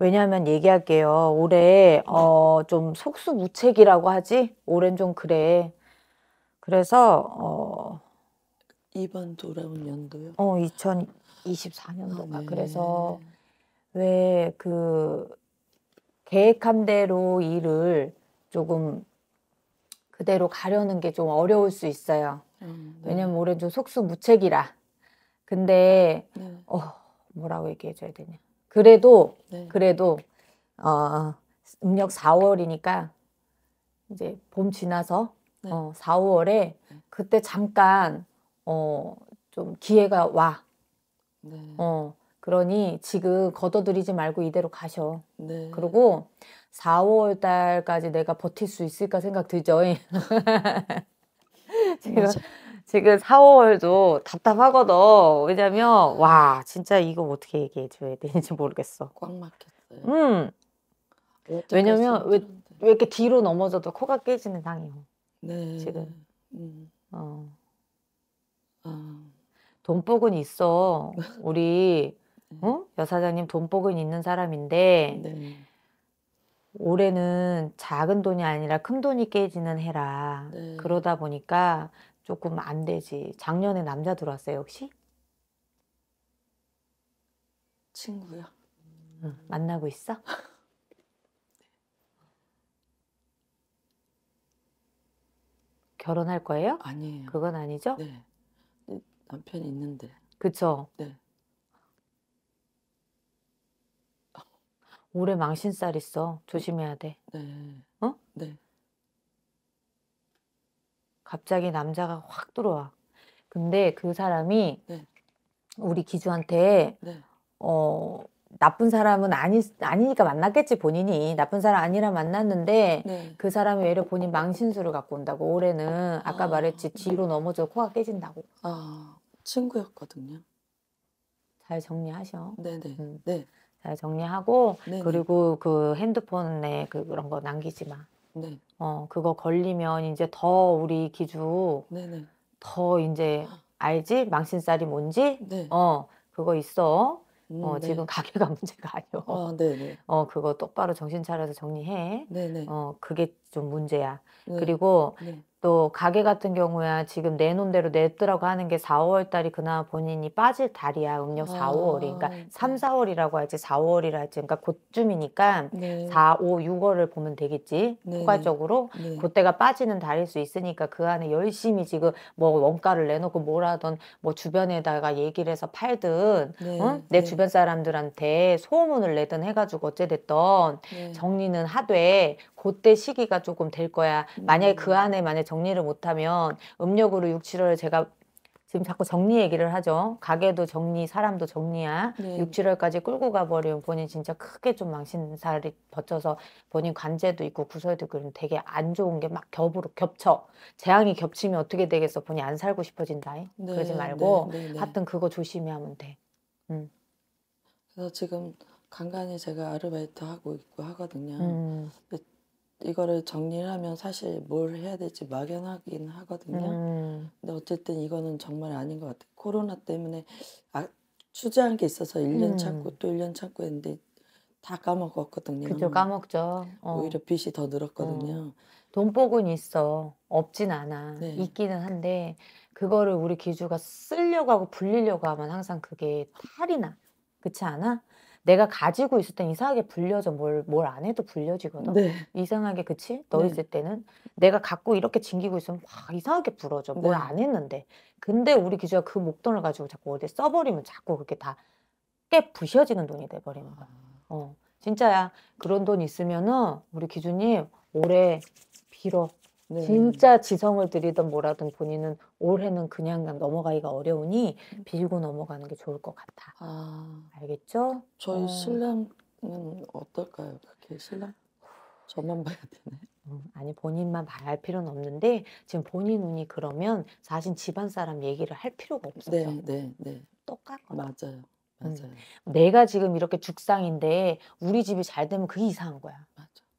왜냐하면 얘기할게요. 올해 어, 좀 속수무책이라고 하지? 올해는 좀 그래. 그래서 어, 이번 돌아온 연도요? 어 2024년도가 아, 네. 그래서 왜 그 계획한 대로 일을 조금 그대로 가려는 게 좀 어려울 수 있어요. 음, 네. 왜냐면 올해 좀 속수무책이라. 근데 네. 어 뭐라고 얘기해줘야 되냐? 그래도 네. 그래도 어, 음력 4월이니까 이제 봄 지나서 네. 어, 4, 월에 그때 잠깐 어, 좀 기회가 와. 네. 어, 그러니 지금 걷어들이지 말고 이대로 가셔. 네. 그리고 4, 월 달까지 내가 버틸 수 있을까 생각 들죠. 제가 맞아. 지금 4월도 답답하거든. 왜냐면 와 진짜 이거 어떻게 얘기해 줘야 되는지 모르겠어. 꽉 막혔어요. 음. 왜냐면 왜, 왜 이렇게 뒤로 넘어져도 코가 깨지는 상이요. 네. 지금. 음. 어. 아. 돈복은 있어. 우리 네. 응? 여사장님 돈복은 있는 사람인데 네. 올해는 작은 돈이 아니라 큰 돈이 깨지는 해라. 네. 그러다 보니까 조금 안 되지. 작년에 남자 들어왔어요, 혹시? 친구야 응, 만나고 있어? 결혼할 거예요? 아니에요. 그건 아니죠? 네. 남편이 있는데. 그쵸? 네. 올해 망신살 있어. 조심해야 돼. 네. 어? 네. 갑자기 남자가 확 들어와. 근데 그 사람이 네. 우리 기주한테 네. 어 나쁜 사람은 아니 아니니까 만났겠지 본인이 나쁜 사람 아니라 만났는데 네. 그 사람이 오려 본인 망신수를 갖고 온다고 올해는 아까 아. 말했지 뒤로 넘어져 코가 깨진다고. 아 친구였거든요. 잘 정리하셔. 네네. 네. 음. 네. 잘 정리하고 네네. 네. 그리고 그 핸드폰에 그 그런 거 남기지 마. 네. 어, 그거 걸리면 이제 더 우리 기주 네네. 더 이제 알지? 망신살이 뭔지? 네. 어, 그거 있어. 음, 어, 네. 지금 가게가 문제가 아니오. 아, 네네. 어, 그거 똑바로 정신 차려서 정리해. 네네. 어, 그게 좀 문제야. 네. 그리고 네. 또 가게 같은 경우야 지금 내놓은 대로 냈더라고 하는 게 4, 5월 달이 그나마 본인이 빠질 달이야. 음력 4, 아, 5월이. 그러니까 3, 4월이라고 할지 4, 5월이라 할지 그러니까 곧쯤이니까 네. 4, 5, 6월을 보면 되겠지. 네. 포괄적으로. 네. 그때가 빠지는 달일 수 있으니까 그 안에 열심히 지금 뭐 원가를 내놓고 뭘하던뭐 주변에다가 얘기를 해서 팔든 네. 응? 어? 내 네. 주변 사람들한테 소문을 내든 해가지고 어찌됐던 네. 정리는 하되 그때 시기가 조금 될 거야. 만약에 그 음. 안에 만약 정리를 못하면 음력으로 6, 7월 제가 지금 자꾸 정리 얘기를 하죠. 가게도 정리, 사람도 정리야. 네. 6, 7월까지 끌고 가버리면 본인 진짜 크게 좀 망신살이 버텨서 본인 관제도 있고 구설도 그럼 되게 안 좋은 게 막 겹으로 겹쳐. 재앙이 겹치면 어떻게 되겠어. 본인 안 살고 싶어진다. 네, 그러지 네, 말고 네, 네, 하여튼 그거 조심히 하면 돼. 음. 그래서 지금 간간히 제가 아르바이트 하고 있고 하거든요. 음. 이거를 정리를 하면 사실 뭘 해야 될지 막연하긴 하거든요. 음. 근데 어쨌든 이거는 정말 아닌 것 같아요. 코로나 때문에 아, 추재한 게 있어서 1년 음. 참고 또 1년 참고 했는데 다 까먹었거든요. 그죠, 까먹죠. 어. 오히려 빚이 더 늘었거든요. 어. 돈복은 있어. 없진 않아. 네. 있기는 한데 그거를 우리 기주가 쓸려고 하고 불리려고 하면 항상 그게 탈이 나. 그렇지 않아? 내가 가지고 있을 땐 이상하게 불려져 뭘 뭘 안 해도 불려지거든. 네. 이상하게 그치? 너 네. 있을 때는 내가 갖고 이렇게 징기고 있으면 와 이상하게 불어져뭘안 네. 했는데. 근데 우리 기자가 그 목돈을 가지고 자꾸 어디 써버리면 자꾸 그게 다 깨 부셔지는 돈이 돼버리는 거야. 어. 진짜야. 그런 돈 있으면은 우리 기준이 올해 빌어. 네. 진짜 지성을 들이던 뭐라든 본인은 올해는 그냥 넘어가기가 어려우니 비우고 음. 넘어가는 게 좋을 것 같아. 아, 알겠죠? 저희 어. 신랑은 어떨까요? 그게 신랑? 저만 봐야 되나 음, 아니 본인만 봐야 할 필요는 없는데 지금 본인 운이 그러면 사실 집안 사람 얘기를 할 필요가 없어요. 네, 네, 네. 똑같거 맞아요. 맞아요. 음. 내가 지금 이렇게 죽상인데 우리 집이 잘 되면 그게 이상한 거야.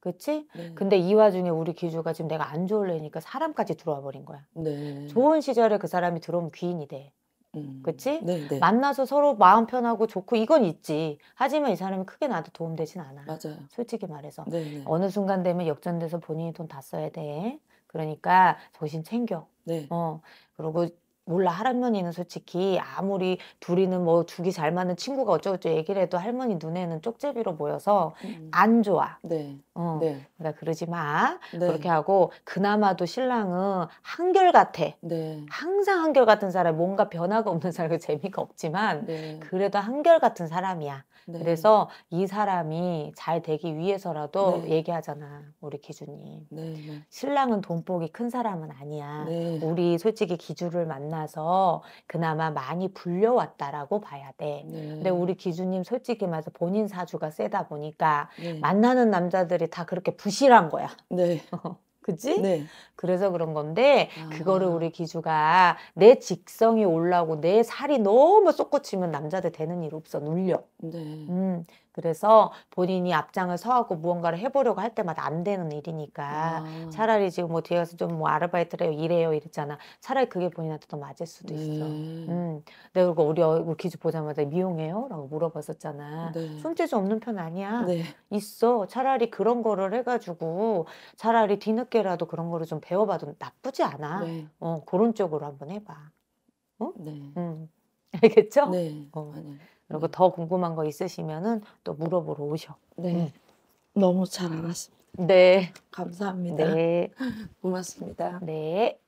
그치? 네. 근데 이 와중에 우리 귀주가 지금 내가 안 좋을래니까 사람까지 들어와 버린 거야. 네. 좋은 시절에 그 사람이 들어오면 귀인이 돼. 음. 그치? 네, 네. 만나서 서로 마음 편하고 좋고 이건 있지. 하지만 이 사람이 크게 나한테 도움되진 않아. 맞아요. 솔직히 말해서. 네, 네, 어느 순간 되면 역전돼서 본인이 돈 다 써야 돼. 그러니까 정신 챙겨. 네. 어. 그리고 몰라 할머니는 솔직히 아무리 둘이는 뭐 죽이 잘 맞는 친구가 어쩌고저쩌고 얘기를 해도 할머니 눈에는 쪽제비로 보여서 음. 안 좋아. 네. 어. 네. 그러니까 그러지 마. 네. 그렇게 하고 그나마도 신랑은 한결같아. 네. 항상 한결같은 사람 뭔가 변화가 없는 사람이 재미가 없지만 네. 그래도 한결같은 사람이야. 네. 그래서 이 사람이 잘 되기 위해서라도 네. 얘기하잖아 우리 기준이. 네, 네. 신랑은 돈복이 큰 사람은 아니야. 네. 우리 솔직히 기준을 만나 만나서 그나마 많이 불려왔다라고 봐야 돼. 네. 근데 우리 기주님 솔직히 말해서 본인 사주가 세다 보니까 네. 만나는 남자들이 다 그렇게 부실한 거야. 네. 그지? 네. 그래서 그런 건데 아. 그거를 우리 기주가 내 직성이 올라오고 내 살이 너무 쏙꽂히면 남자들 되는 일 없어 눌려. 네. 음, 그래서 본인이 앞장을 서하고 무언가를 해보려고 할 때마다 안 되는 일이니까 아. 차라리 지금 뭐 뒤에 가서 좀 뭐 아르바이트를 해요 이래요 이랬잖아 차라리 그게 본인한테 더 맞을 수도 있어 네. 음. 음. 내가 그리고 우리 얼굴 기준 보자마자 미용해요? 라고 물어봤었잖아 네. 손재주 없는 편 아니야 네. 있어 차라리 그런 거를 해가지고 차라리 뒤늦게라도 그런 거를 좀 배워봐도 나쁘지 않아 네. 어 그런 쪽으로 한번 해봐 어? 네. 음. 알겠죠? 네. 어. 아니. 그리고 더 궁금한 거 있으시면은 또 물어보러 오셔. 네. 음. 너무 잘 알았습니다. 네. 감사합니다. 네. 고맙습니다. 네.